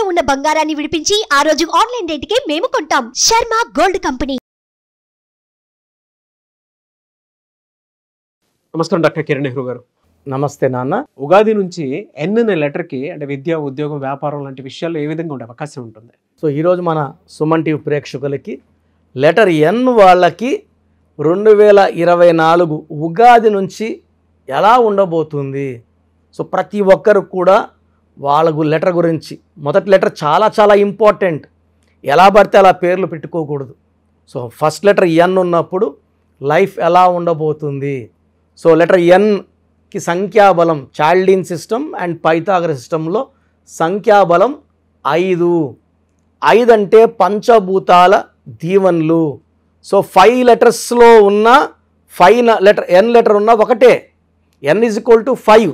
తాకట్టులో ఉన్న బంగారాన్ని విడిపించి ఆ రోజు ఆన్లైన్ కి మేము కొంటాం శర్మ గోల్డ్ కంపెనీ నమస్కారం డాక్టర్ కిరణ్ నెహ్రూ గారు నమస్తే నాన్న ఉగాది నుంచి ఎన్నెన్న లెటర్కి అంటే విద్య ఉద్యోగం వ్యాపారం లాంటి విషయాల్లో ఏ విధంగా ఉండే అవకాశం ఉంటుంది సో ఈరోజు మన సుమన్ టీవీ ప్రేక్షకులకి లెటర్ ఎన్ వాళ్ళకి రెండు వేల ఇరవై నాలుగు ఉగాది నుంచి ఎలా ఉండబోతుంది సో ప్రతి ఒక్కరు కూడా వాళ్ళకు లెటర్ గురించి మొదటి లెటర్ చాలా చాలా ఇంపార్టెంట్ ఎలా పడితే అలా పేర్లు పెట్టుకోకూడదు సో ఫస్ట్ లెటర్ ఎన్ ఉన్నప్పుడు లైఫ్ ఎలా ఉండబోతుంది సో లెటర్ ఎన్కి సంఖ్యాబలం చాల్డిన్ సిస్టమ్ అండ్ పైథాగర సిస్టంలో సంఖ్యాబలం ఐదు ఐదు అంటే పంచభూతాల దీవన్లు సో ఫైవ్ లెటర్స్లో ఉన్న ఫైవ్ లెటర్ ఎన్ లెటర్ ఉన్న ఒకటే N is equal to five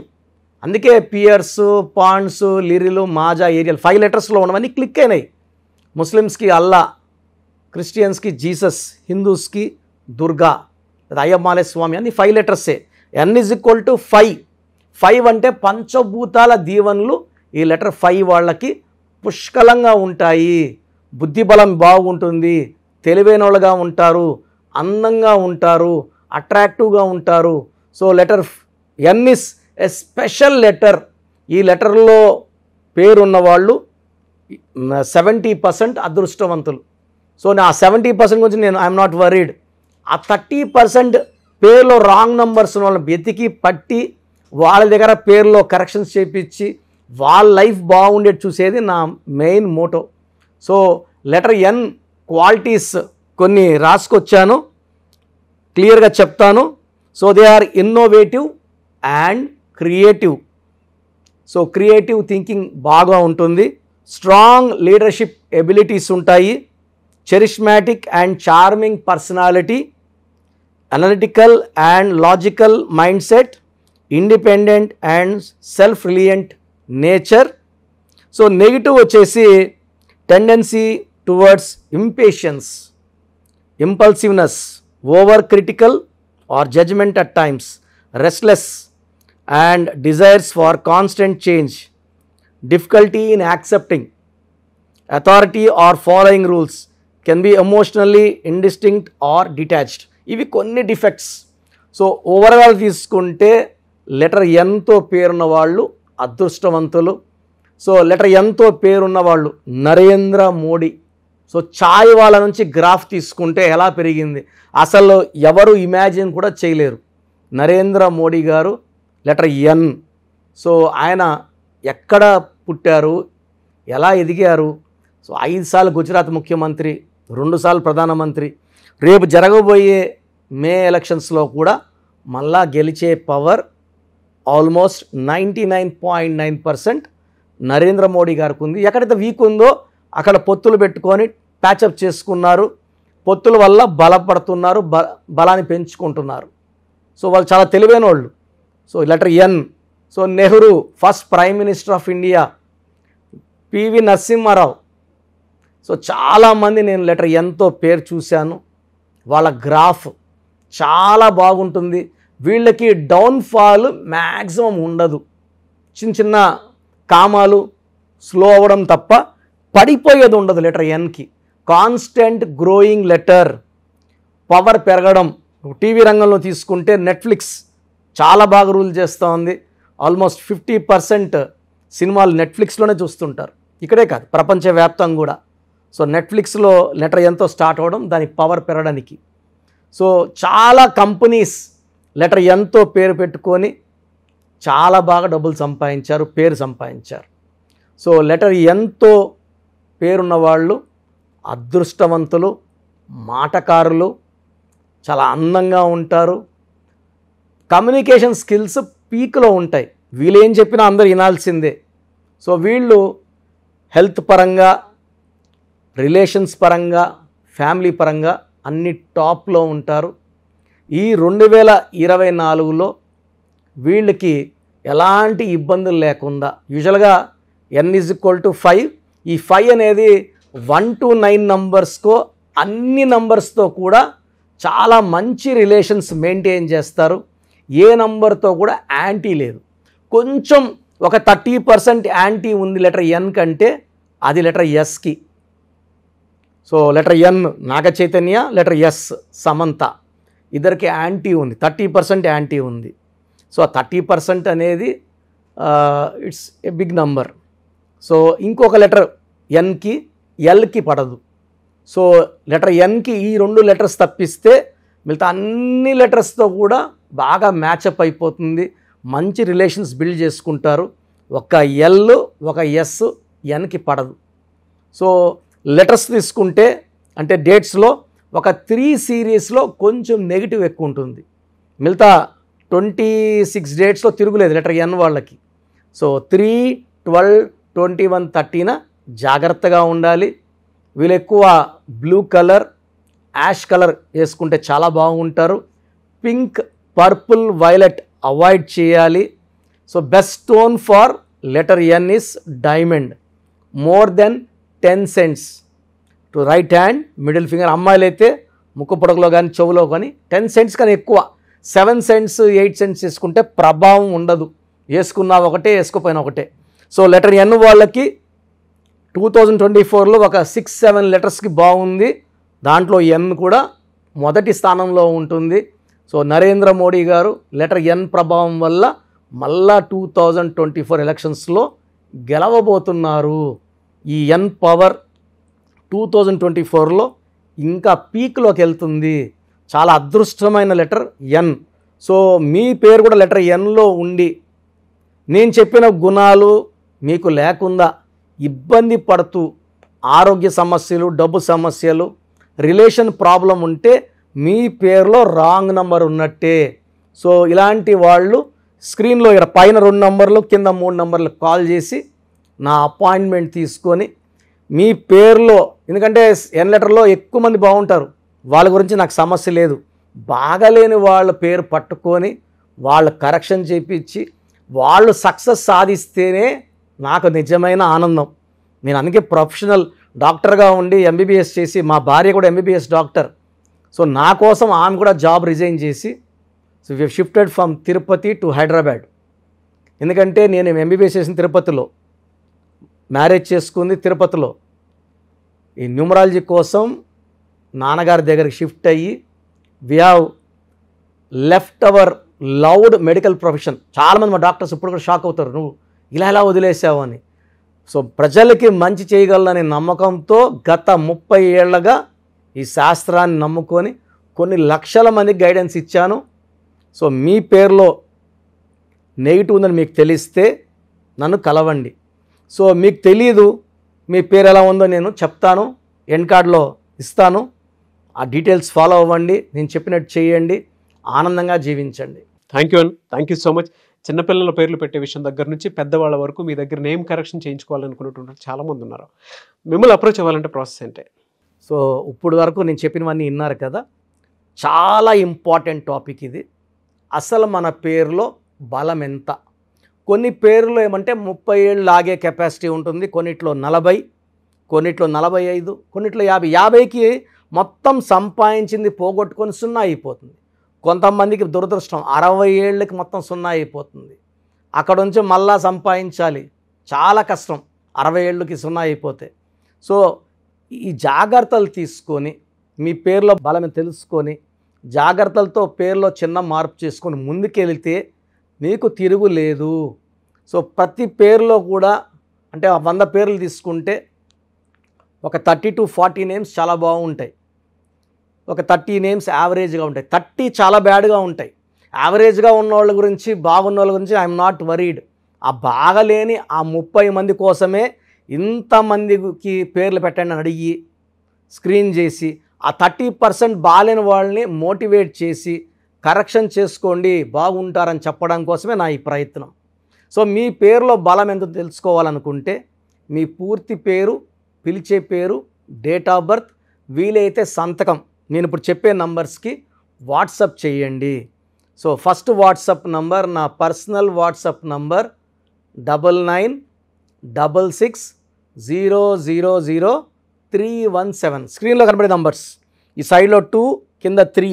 అందుకే Pears Ponds Liril Maaza Ariel five లెటర్స్లో ఉన్నవన్నీ క్లిక్ అయినాయి ముస్లిమ్స్కి అల్లా క్రిస్టియన్స్కి జీసస్ హిందూస్కి దుర్గా అయ్యమ్మాలే స్వామి అని ఫైవ్ లెటర్సే N is equal to five five అంటే పంచభూతాల దీవెనలు ఈ లెటర్ ఫైవ్ వాళ్ళకి పుష్కలంగా ఉంటాయి బుద్ధిబలం బాగుంటుంది తెలివైన వాళ్ళుగా ఉంటారు అందంగా ఉంటారు అట్రాక్టివ్గా ఉంటారు so letter N is a special letter ఈ లెటర్లో పేరున్న వాళ్ళు సెవెంటీ పర్సెంట్ అదృష్టవంతులు సో నేను ఆ సెవెంటీ పర్సెంట్ గురించి నేను ఐఎమ్ నాట్ వరీడ్ ఆ థర్టీ పర్సెంట్ పేర్లో రాంగ్ నంబర్స్ వాళ్ళని వెతికి పట్టి వాళ్ళ దగ్గర పేర్లో కరెక్షన్స్ చేపించి వాళ్ళ లైఫ్ బాగుండేది చూసేది నా main motto so letter N qualities కొన్ని రాసుకొచ్చాను క్లియర్గా చెప్తాను so they are innovative and creative so creative thinking బాగా ఉంటుంది స్ట్రాంగ్ లీడర్షిప్ ఎబిలిటీస్ ఉంటాయి charismatic and charming personality analytical and logical mind set independent and self reliant nature so negative వచ్చేసి tendency towards impatience impulsiveness over critical or judgement at times restless and desires for constant change, difficulty in accepting authority or following rules, can be emotionally indistinct or detached. ఇవి కొన్ని defects so overall తీసుకుంటే letter ఎంతో పేరున్న వాళ్ళు అదృష్టవంతులు so letter ఎంతో పేరున్న వాళ్ళు నరేంద్ర మోడీ సో ఛాయ్ వాళ్ళ నుంచి గ్రాఫ్ తీసుకుంటే ఎలా పెరిగింది అసలు ఎవరు ఇమాజిన్ కూడా చేయలేరు నరేంద్ర మోడీ గారు లెటర్ ఎన్ సో ఆయన ఎక్కడ పుట్టారు ఎలా ఎదిగారు సో ఐదు సార్లు గుజరాత్ ముఖ్యమంత్రి రెండుసార్లు ప్రధానమంత్రి రేపు జరగబోయే మే ఎలక్షన్స్లో కూడా మళ్ళా గెలిచే power almost ninety nine point nine percent Narendra Modi గారికి ఉంది ఎక్కడైతే వీక్ ఉందో అక్కడ పొత్తులు పెట్టుకొని ప్యాచప్ చేసుకున్నారు పొత్తుల వల్ల బలపడుతున్నారు బలాన్ని పెంచుకుంటున్నారు సో వాళ్ళు చాలా తెలివైన వాళ్ళు so letter N so Nehru first prime minister of India PV Narasimha Rao so చాలామంది నేను లెటర్ ఎంతో పేరు చూశాను వాళ్ళ గ్రాఫ్ చాలా బాగుంటుంది వీళ్ళకి డౌన్ఫాల్ మ్యాక్సిమం ఉండదు చిన్న చిన్న కామాలు స్లో అవ్వడం తప్ప పడిపోయేది ఉండదు లెటర్ ఎన్కి కాన్స్టెంట్ గ్రోయింగ్ లెటర్ పవర్ పెరగడం టీవీ రంగంలో తీసుకుంటే నెట్ఫ్లిక్స్ చాలా బాగా రూల్ చేస్తూ ఉంది ఆల్మోస్ట్ ఫిఫ్టీ పర్సెంట్ సినిమాలు నెట్ఫ్లిక్స్లోనే చూస్తుంటారు ఇక్కడే కాదు ప్రపంచవ్యాప్తం కూడా సో నెట్ఫ్లిక్స్లో లెటర్ ఎంతో స్టార్ట్ అవ్వడం దాని పవర్ పెరగడానికి సో చాలా కంపెనీస్ లెటర్ ఎంతో పేరు పెట్టుకొని చాలా బాగా డబ్బులు సంపాదించారు పేరు సంపాదించారు సో లెటర్ ఎంతో పేరున్న వాళ్ళు అదృష్టవంతులు మాటకారులు చాలా అందంగా ఉంటారు కమ్యూనికేషన్ స్కిల్స్ పీక్లో ఉంటాయి వీళ్ళు ఏం చెప్పినా అందరు వినాల్సిందే సో వీళ్ళు హెల్త్ పరంగా రిలేషన్స్ పరంగా ఫ్యామిలీ పరంగా అన్ని టాప్లో ఉంటారు ఈ రెండు వేల ఇరవై నాలుగులో వీళ్ళకి ఎలాంటి ఇబ్బందులు లేకుండా యూజువల్గా N is equal to five ఈ ఫైవ్ అనేది వన్ టు నైన్ నంబర్స్కో అన్ని నంబర్స్తో కూడా చాలా మంచి రిలేషన్స్ మెయింటైన్ చేస్తారు ఏ నంబర్తో కూడా యాంటీ లేదు కొంచెం ఒక థర్టీ పర్సెంట్ యాంటీ ఉంది లెటర్ ఎన్ కంటే అది లెటర్ ఎస్కి so letter N Naga Chaitanya letter S Samantha ఇద్దరికి యాంటీ ఉంది థర్టీ పర్సెంట్ యాంటీ ఉంది సో ఆ థర్టీ పర్సెంట్ అనేది it's a big number so ఇంకొక లెటర్ ఎన్కి ఎల్కి పడదు సో లెటర్ ఎన్కి ఈ రెండు లెటర్స్ తప్పిస్తే మిగతా అన్ని లెటర్స్తో కూడా బాగా మ్యాచప్ అయిపోతుంది మంచి రిలేషన్స్ బిల్డ్ చేసుకుంటారు ఒక ఎల్ ఒక ఎస్ ఎన్కి పడదు సో లెటర్స్ తీసుకుంటే అంటే డేట్స్లో ఒక త్రీ సిరీస్లో కొంచెం నెగిటివ్ ఎక్కువ ఉంటుంది మిగతా ట్వంటీ సిక్స్ డేట్స్లో తిరుగులేదు లెటర్ ఎన్ వాళ్ళకి so three twelve twenty one thirteen జాగ్రత్తగా ఉండాలి వీళ్ళు ఎక్కువ బ్లూ కలర్ యాష్ కలర్ వేసుకుంటే చాలా బాగుంటారు పింక్ పర్పుల్ వైలెట్ అవాయిడ్ చేయాలి so best stone for letter N is diamond more than ten cents to right hand middle finger అమ్మాయిలైతే ముక్కు పొడకలో కానీ చెవులో కానీ టెన్ సెంట్స్ కానీ ఎక్కువ సెవెన్ సెంట్స్ ఎయిట్ సెంట్స్ వేసుకుంటే ప్రభావం ఉండదు వేసుకున్నా ఒకటే వేసుకోపోయినా ఒకటే సో లెటర్ ఎన్ వాళ్ళకి టూ థౌజండ్ ట్వంటీ ఫోర్లో ఒక సిక్స్ సెవెన్ లెటర్స్కి బాగుంది దాంట్లో ఎన్ కూడా మొదటి స్థానంలో ఉంటుంది సో నరేంద్ర మోడీ గారు లెటర్ ఎన్ ప్రభావం వల్ల మళ్ళా టూ థౌజండ్ ట్వంటీ ఫోర్ ఎలక్షన్స్లో గెలవబోతున్నారు ఈ N power two thousand twenty ఫోర్లో ఇంకా పీక్లోకి వెళ్తుంది చాలా అదృష్టమైన లెటర్ ఎన్ సో మీ పేరు కూడా లెటర్ ఎన్లో ఉండి నేను చెప్పిన గుణాలు మీకు లేకుండా ఇబ్బంది పడుతూ ఆరోగ్య సమస్యలు డబ్బు సమస్యలు రిలేషన్ ప్రాబ్లం ఉంటే మీ పేరులో రాంగ్ నంబర్ ఉన్నట్టే సో ఇలాంటి వాళ్ళు స్క్రీన్లో ఇక్కడ పైన రెండు నంబర్లు కింద మూడు నంబర్లు కాల్ చేసి నా అపాయింట్మెంట్ తీసుకొని మీ పేరులో ఎందుకంటే ఎన్ లెటర్లో ఎక్కువ మంది బాగుంటారు వాళ్ళ గురించి నాకు సమస్య లేదు బాగలేని వాళ్ళ పేరు పట్టుకొని వాళ్ళు కరెక్షన్ చేయించి వాళ్ళు సక్సెస్ సాధిస్తేనే నాకు నిజమైన ఆనందం నేను అందుకే ప్రొఫెషనల్ డాక్టర్గా ఉండి ఎంబీబీఎస్ చేసి మా భార్య కూడా ఎంబీబీఎస్ డాక్టర్ సో నా కోసం ఆమె కూడా జాబ్ రిజైన్ చేసి so we shifted from Tirupati to Hyderabad ఎందుకంటే నేను ఎంబీబీఎస్ చేసిన తిరుపతిలో మ్యారేజ్ చేసుకుంది తిరుపతిలో ఈ న్యూమరాలజీ కోసం నాన్నగారి దగ్గరికి షిఫ్ట్ అయ్యి we have left our loud medical profession చాలామంది మా డాక్టర్స్ ఇప్పుడు కూడా షాక్ అవుతారు నువ్వు ఇలా ఎలా వదిలేసావు అని సో ప్రజలకి మంచి చేయగలననే నమ్మకంతో గత ముప్పై ఏళ్ళగా ఈ శాస్త్రాన్ని నమ్ముకొని కొన్ని లక్షల మంది గైడెన్స్ ఇచ్చాను సో మీ పేరులో నెగిటివ్ ఉందని మీకు తెలిస్తే నన్ను కలవండి సో మీకు తెలీదు మీ పేరు ఎలా ఉందో నేను చెప్తాను ఎన్ కార్డ్లో ఇస్తాను ఆ డీటెయిల్స్ ఫాలో అవ్వండి నేను చెప్పినట్టు చేయండి ఆనందంగా జీవించండి thank you thank you so much చిన్నపిల్లల పేర్లు పెట్టే విషయం దగ్గర నుంచి పెద్దవాళ్ళ వరకు మీ దగ్గర నేమ్ కరెక్షన్ చేయించుకోవాలనుకున్నటువంటి చాలామంది ఉన్నారు మిమ్మల్ని అప్రోచ్ అవ్వాలంటే ప్రాసెస్ ఏంటే సో ఇప్పుడు వరకు నేను చెప్పినవన్నీ విన్నారు కదా చాలా ఇంపార్టెంట్ టాపిక్ ఇది అసలు మన పేరులో బలం ఎంత కొన్ని పేర్లు ఏమంటే ముప్పై ఏళ్ళు లాగే కెపాసిటీ ఉంటుంది కొన్నిట్లో నలభై కొన్నిట్లో నలభై ఐదు కొన్నిట్లో యాభై యాభైకి మొత్తం సంపాదించింది పోగొట్టుకొని సున్నా అయిపోతుంది కొంతమందికి దురదృష్టం అరవై ఏళ్ళకి మొత్తం సున్నా అయిపోతుంది అక్కడ నుంచి మళ్ళా సంపాదించాలి చాలా కష్టం అరవై ఏళ్ళకి సున్నా అయిపోతే సో ఈ జాగ్రత్తలు తీసుకొని మీ పేరులో బలం తెలుసుకొని జాగ్రత్తలతో పేర్లో చిన్న మార్పు చేసుకొని ముందుకెళ్తే మీకు తిరుగు లేదు సో ప్రతి పేరులో కూడా అంటే వంద పేర్లు తీసుకుంటే ఒక థర్టీ టు ఫార్టీ నేమ్స్ చాలా బాగుంటాయి ఒక థర్టీ నేమ్స్ యావరేజ్గా ఉంటాయి థర్టీ చాలా బ్యాడ్గా ఉంటాయి యావరేజ్గా ఉన్న వాళ్ళ గురించి బాగున్న వాళ్ళ గురించి ఐఎమ్ నాట్ వరీడ్ ఆ బాగలేని ఆ ముప్పై మంది కోసమే ఇంతమందికి పేర్లు పెట్టండి అని అడిగి స్క్రీన్ చేసి ఆ థర్టీ పర్సెంట్ బాగాలేని వాళ్ళని మోటివేట్ చేసి కరెక్షన్ చేసుకోండి బాగుంటారని చెప్పడం కోసమే నా ఈ ప్రయత్నం సో మీ పేరులో బలం ఎంత తెలుసుకోవాలనుకుంటే మీ పూర్తి పేరు పిలిచే పేరు డేట్ ఆఫ్ బర్త్ వీలైతే సంతకం నేను ఇప్పుడు చెప్పే నంబర్స్కి వాట్సప్ చేయండి సో ఫస్ట్ వాట్సప్ నంబర్ నా personal WhatsApp number double nine double six zero zero zero three one seven స్క్రీన్లో కనబడే నంబర్స్ ఈ సైడ్లో టూ కింద త్రీ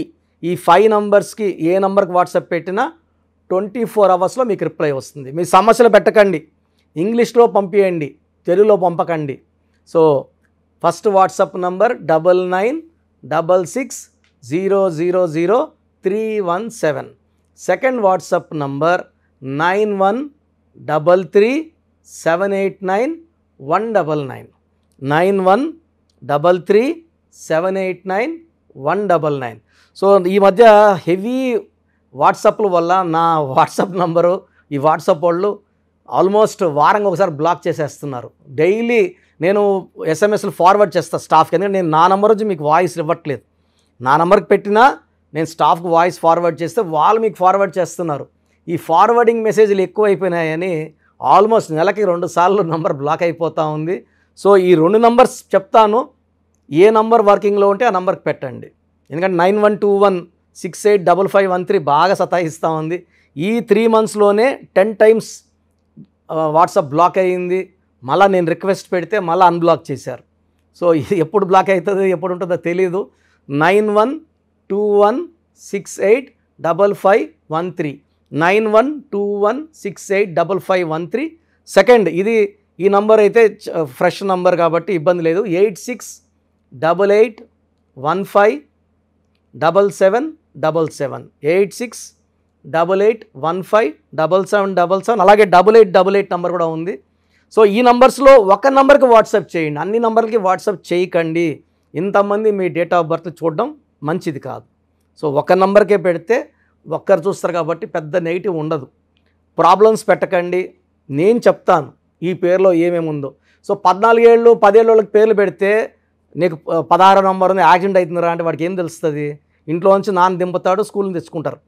ఈ ఫైవ్ నంబర్స్కి ఏ నంబర్కి వాట్సాప్ పెట్టినా ట్వంటీ ఫోర్ అవర్స్లో మీకు రిప్లై వస్తుంది మీ సమస్యలు పెట్టకండి ఇంగ్లీష్లో పంపించండి తెలుగులో పంపకండి so first WhatsApp number double nine double six zero zero zero three one seven second WhatsApp number nine one double three seven eight nine one double nine nine one double three seven eight nine one double nine so ఈ మధ్య heavy వాట్సాప్ల వల్ల నా WhatsApp number ఈ WhatsApp వాళ్ళు almost వారంగా ఒకసారి black చేసేస్తున్నారు డైలీ నేను ఎస్ఎంఎస్లు ఫార్వర్డ్ చేస్తాను స్టాఫ్కి ఎందుకంటే నేను నా నెంబర్ వచ్చి మీకు వాయిస్ ఇవ్వట్లేదు నా నెంబర్కి పెట్టినా నేను స్టాఫ్కి వాయిస్ ఫార్వర్డ్ చేస్తే వాళ్ళు మీకు ఫార్వర్డ్ చేస్తున్నారు ఈ ఫార్వర్డింగ్ మెసేజ్లు ఎక్కువైపోయినాయని ఆల్మోస్ట్ నెలకి రెండు సార్లు నంబర్ బ్లాక్ అయిపోతూ ఉంది సో ఈ రెండు నంబర్స్ చెప్తాను ఏ నంబర్ వర్కింగ్లో ఉంటే ఆ నంబర్కి పెట్టండి ఎందుకంటే nine one two one six eight double five one three బాగా సతాయిస్తూ ఉంది ఈ త్రీ మంత్స్లోనే టెన్ టైమ్స్ వాట్సాప్ బ్లాక్ అయ్యింది మళ్ళీ నేను రిక్వెస్ట్ పెడితే మళ్ళీ అన్బ్లాక్ చేశారు సో ఎప్పుడు బ్లాక్ అవుతుందో ఎప్పుడు ఉంటుందో తెలియదు nine one two one six eight double five one three nine one two one six eight double five one three second ఇది ఈ నంబర్ అయితే ఫ్రెష్ నంబర్ కాబట్టి ఇబ్బంది లేదు eight six double eight one five double seven double seven eight six double eight one five double seven double seven అలాగే double eight double eight number కూడా ఉంది so ఈ నంబర్స్లో ఒక నంబర్కి వాట్సాప్ చేయండి అన్ని నంబర్లకి వాట్సాప్ చేయకండి ఇంతమంది మీ డేట్ ఆఫ్ బర్త్ చూడడం మంచిది కాదు సో ఒక నంబర్కే పెడితే ఒక్కరు చూస్తారు కాబట్టి పెద్ద నెగిటివ్ ఉండదు ప్రాబ్లమ్స్ పెట్టకండి నేను చెప్తాను ఈ పేరులో ఏమేమి ఉందో సో పద్నాలుగేళ్ళు పదేళ్ళకి పేర్లు పెడితే నీకు పదహారు నంబర్ ఉంది యాక్సిడెంట్ అవుతుందిరా అంటే వాడికి ఏం తెలుస్తుంది ఇంట్లో నుంచి నాన్న దింపుతాడు స్కూల్ని తెచ్చుకుంటారు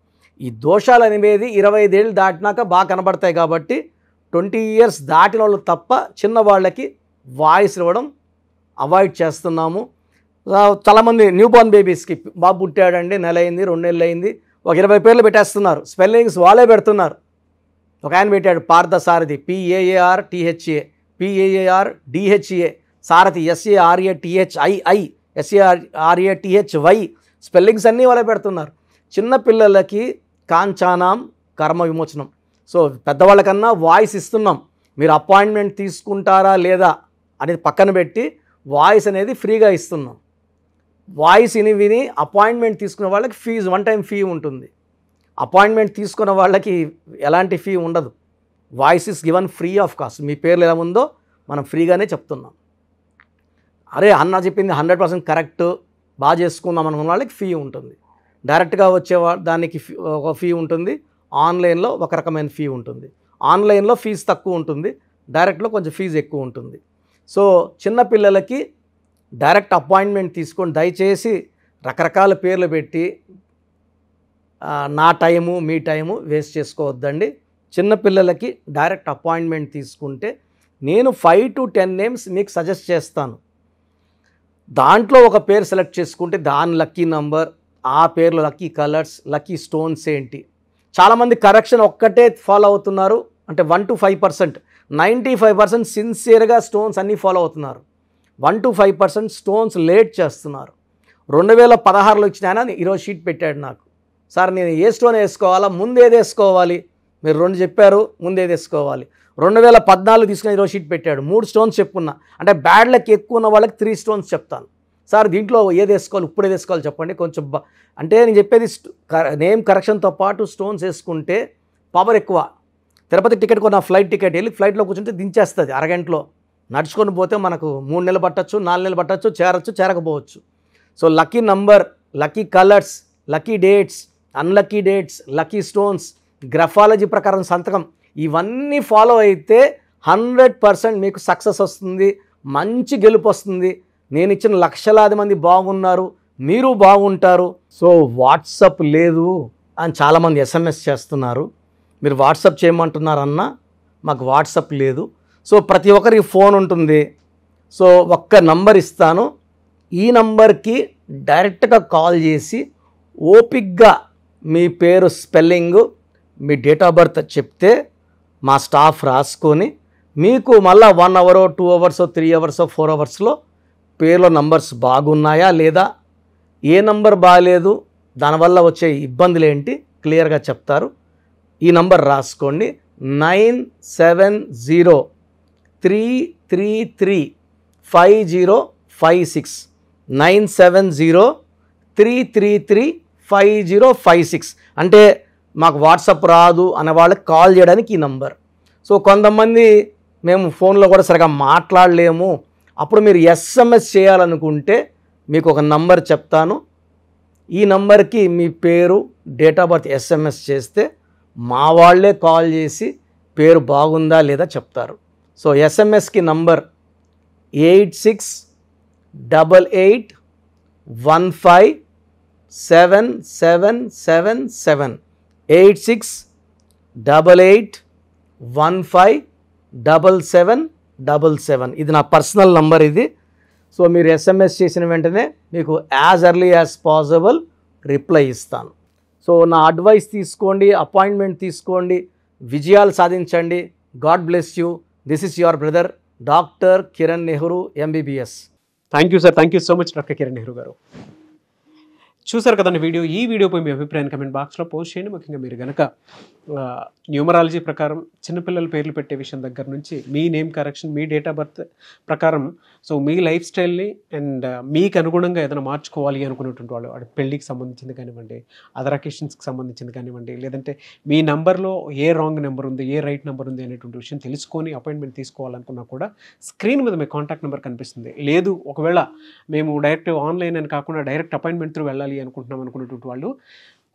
ఈ దోషాలు అనేది ఇరవై ఐదేళ్ళు దాటినాక బాగా కనబడతాయి కాబట్టి ట్వంటీ ఇయర్స్ దాటిన వాళ్ళు తప్ప చిన్నవాళ్ళకి వాయిస్ ఇవ్వడం అవాయిడ్ చేస్తున్నాము చాలామంది న్యూ బార్న్ బేబీస్కి బాబు పుట్టాడండి నెల అయింది రెండు నెలలు అయింది ఒక ఇరవై పేర్లు పెట్టేస్తున్నారు స్పెల్లింగ్స్ వాళ్ళే పెడుతున్నారు ఒక ఆయన పెట్టాడు Sarathi P A A R T H A P A A R D H A Sarathi S A R A T H I I S A R R A T H Y spellings అన్నీ వాళ్ళే పెడుతున్నారు చిన్నపిల్లలకి కాంచానాం కర్మ విమోచనం సో పెద్దవాళ్ళకన్నా వాయిస్ ఇస్తున్నాం మీరు అపాయింట్మెంట్ తీసుకుంటారా లేదా అనేది పక్కన పెట్టి వాయిస్ అనేది ఫ్రీగా ఇస్తున్నాం వాయిస్ విని విని అపాయింట్మెంట్ తీసుకున్న వాళ్ళకి ఫీజు వన్ టైం ఫీ ఉంటుంది అపాయింట్మెంట్ తీసుకున్న వాళ్ళకి ఎలాంటి ఫీ ఉండదు voice is given free of cost మీ పేర్లు ఎలా ఉందో మనం ఫ్రీగానే చెప్తున్నాం అరే అన్న చెప్పింది హండ్రెడ్ పర్సెంట్ కరెక్ట్ బాగా చేసుకుందాం అనుకున్న వాళ్ళకి ఫీ ఉంటుంది డైరెక్ట్గా వచ్చే దానికి ఒక ఫీ ఉంటుంది ఆన్లైన్లో ఒక రకమైన ఫీ ఉంటుంది ఆన్లైన్లో ఫీజు తక్కువ ఉంటుంది డైరెక్ట్లో కొంచెం ఫీజు ఎక్కువ ఉంటుంది సో చిన్నపిల్లలకి డైరెక్ట్ అపాయింట్మెంట్ తీసుకొని దయచేసి రకరకాల పేర్లు పెట్టి నా టైము మీ టైము వేస్ట్ చేసుకోవద్దండి చిన్నపిల్లలకి డైరెక్ట్ అపాయింట్మెంట్ తీసుకుంటే నేను ఫైవ్ టు టెన్ నేమ్స్ మీకు సజెస్ట్ చేస్తాను దాంట్లో ఒక పేరు సెలెక్ట్ చేసుకుంటే దాని లక్కీ నంబర్ ఆ పేర్లో లక్కీ కలర్స్ లక్కీ స్టోన్స్ ఏంటి చాలామంది కరెక్షన్ ఒక్కటే ఫాలో అవుతున్నారు అంటే one to five percent ninety five percent సిన్సియర్గా స్టోన్స్ అన్నీ ఫాలో అవుతున్నారు one to five percent stones late చేస్తున్నారు రెండు వేల పదహారులో ఇచ్చిన ఆయన ఈరోజు షీట్ పెట్టాడు నాకు సార్ నేను ఏ స్టోన్ వేసుకోవాలా ముందు ఏది వేసుకోవాలి మీరు రెండు చెప్పారు ముందు ఏది వేసుకోవాలి రెండు వేల పద్నాలుగు తీసుకుని ఈరోజు షీట్ పెట్టాడు మూడు స్టోన్స్ చెప్పున్నా అంటే బ్యాడ్ లెక్ ఎక్కువ ఉన్న వాళ్ళకి త్రీ స్టోన్స్ చెప్తాను సార్ దీంట్లో ఏది వేసుకోవాలి ఇప్పుడే వేసుకోవాలి చెప్పండి కొంచెం అంటే నేను చెప్పేది నేమ్ కరెక్షన్తో పాటు స్టోన్స్ వేసుకుంటే పవర్ ఎక్కువ తిరుపతి టికెట్ కొన్న ఫ్లైట్ టికెట్ వెళ్ళి ఫ్లైట్లో కూర్చుంటే దించేస్తుంది అరగంటలో నడుచుకొని పోతే మనకు మూడు నెలలు పట్టచ్చు నాలుగు నెలలు పట్టచ్చు చేరచ్చు చేరకపోవచ్చు so lucky number lucky colours lucky dates unlucky dates lucky stones graphology ప్రకారం సంతకం ఇవన్నీ ఫాలో అయితే హండ్రెడ్ పర్సెంట్ మీకు సక్సెస్ వస్తుంది మంచి గెలుపు వస్తుంది నేను ఇచ్చిన లక్షలాది మంది బాగున్నారు మీరు బాగుంటారు సో వాట్సప్ లేదు అని చాలామంది ఎస్ఎంఎస్ చేస్తున్నారు మీరు వాట్సప్ చేయమంటున్నారన్నా మాకు వాట్సప్ లేదు సో ప్రతి ఒక్కరికి ఫోన్ ఉంటుంది సో ఒక్క నంబర్ ఇస్తాను ఈ నంబర్కి డైరెక్ట్గా కాల్ చేసి ఓపిక్గా మీ పేరు స్పెల్లింగు మీ డేట్ ఆఫ్ బర్త్ చెప్తే మా స్టాఫ్ రాసుకొని మీకు మళ్ళీ వన్ అవరో టూ అవర్సో త్రీ అవర్సో ఫోర్ అవర్స్లో పేర్లో నంబర్స్ బాగున్నాయా లేదా ఏ నంబర్ బాగాలేదు దానివల్ల వచ్చే ఇబ్బందులు ఏంటి క్లియర్గా చెప్తారు ఈ నంబర్ రాసుకోండి nine seven zero three three three five zero five six nine seven zero three three three five zero five six అంటే మాకు వాట్సాప్ రాదు అనే వాళ్ళకి కాల్ చేయడానికి ఈ నంబర్ సో కొంతమంది మేము ఫోన్లో కూడా సరిగా మాట్లాడలేము అప్పుడు మీరు ఎస్ఎంఎస్ చేయాలనుకుంటే మీకు ఒక నంబర్ చెప్తాను ఈ నంబర్కి మీ పేరు డేట్ ఆఫ్ బర్త్ ఎస్ఎంఎస్ చేస్తే మా వాళ్ళే కాల్ చేసి పేరు బాగుందా లేదా చెప్తారు సో ఎస్ఎంఎస్కి number eight six double eight one five seven seven seven seven eight six double eight one five double seven double seven ఇది నా పర్సనల్ నంబర్ ఇది సో మీరు ఎస్ఎంఎస్ చేసిన వెంటనే మీకు as early as possible reply ఇస్తాను so నా advice తీసుకోండి అపాయింట్మెంట్ తీసుకోండి విజయాలు సాధించండి God bless you this is your brother doctor Kiran Nehru MBBS thank you sir thank you so much doctor Kiran Nehru garu చూసారు కదండి వీడియో ఈ వీడియోపై మీ అభిప్రాయాన్ని కమెంట్ బాక్స్లో పోస్ట్ చేయండి ముఖ్యంగా మీరు కనుక న్యూమరాలజీ ప్రకారం చిన్నపిల్లల పేర్లు పెట్టే విషయం దగ్గర నుంచి మీ నేమ్ కరెక్షన్ మీ డేట్ ఆఫ్ బర్త్ ప్రకారం సో మీ లైఫ్ స్టైల్ని అండ్ మీకు అనుగుణంగా ఏదైనా మార్చుకోవాలి అనుకునేటువంటి వాళ్ళు వాడి పెళ్ళికి సంబంధించింది కానివ్వండి అదర్ అకేషన్స్కి సంబంధించింది కానివ్వండి లేదంటే మీ నంబర్లో ఏ రాంగ్ నెంబర్ ఉంది ఏ రైట్ నెంబర్ ఉంది అనేటువంటి విషయం తెలుసుకొని అపాయింట్మెంట్ తీసుకోవాలనుకున్నా కూడా స్క్రీన్ మీద మీ కాంటాక్ట్ నెంబర్ కనిపిస్తుంది లేదు ఒకవేళ మేము డైరెక్ట్ ఆన్లైన్ అని కాకుండా డైరెక్ట్ అపాయింట్మెంట్ త్రూ వెళ్ళాలి చేయాలి అనుకుంటున్నాం అనుకునేటువంటి వాళ్ళు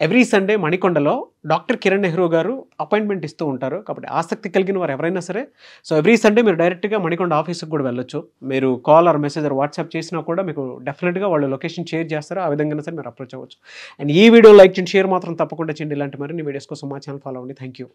ఎవ్రీ సండే మణికొండలో డాక్టర్ కిరణ్ నెహ్రూ గారు అపాయింట్మెంట్ ఇస్తూ ఉంటారు కాబట్టి ఆసక్తి కలిగిన వారు ఎవరైనా సరే సో ఎవ్రీ సండే మీరు డైరెక్ట్గా మణికొండ ఆఫీస్కి కూడా వెళ్ళొచ్చు మీరు call or message or WhatsApp చేసినా కూడా మీకు డెఫినెట్గా వాళ్ళు లొకేషన్ షేర్ చేస్తారు ఆ విధంగా సరే మీరు అప్రోచ్ అవ్వచ్చు అండ్ ఈ వీడియో లైక్ చేయండి షేర్ మాత్రం తప్పకుండా చేయండి ఇలాంటి మరిన్ని వీడియోస్ కోసం మా ఛానల్ ఫాలో అవ్వండి థ్యాంక్ యూ